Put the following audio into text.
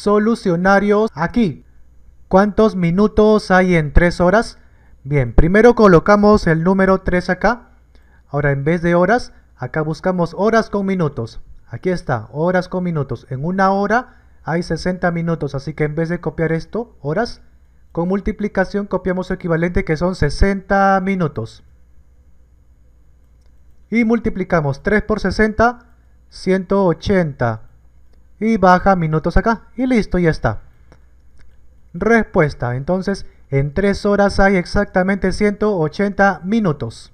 solucionarios aquí. ¿Cuántos minutos hay en 3 horas? Bien, primero colocamos el número 3 acá. Ahora en vez de horas, acá buscamos horas con minutos. Aquí está, horas con minutos. En una hora hay 60 minutos, así que en vez de copiar esto, horas, con multiplicación copiamos su equivalente que son 60 minutos. Y multiplicamos 3 por 60, 180 y baja minutos acá y listo, ya está. Respuesta, entonces en 3 horas hay exactamente 180 minutos.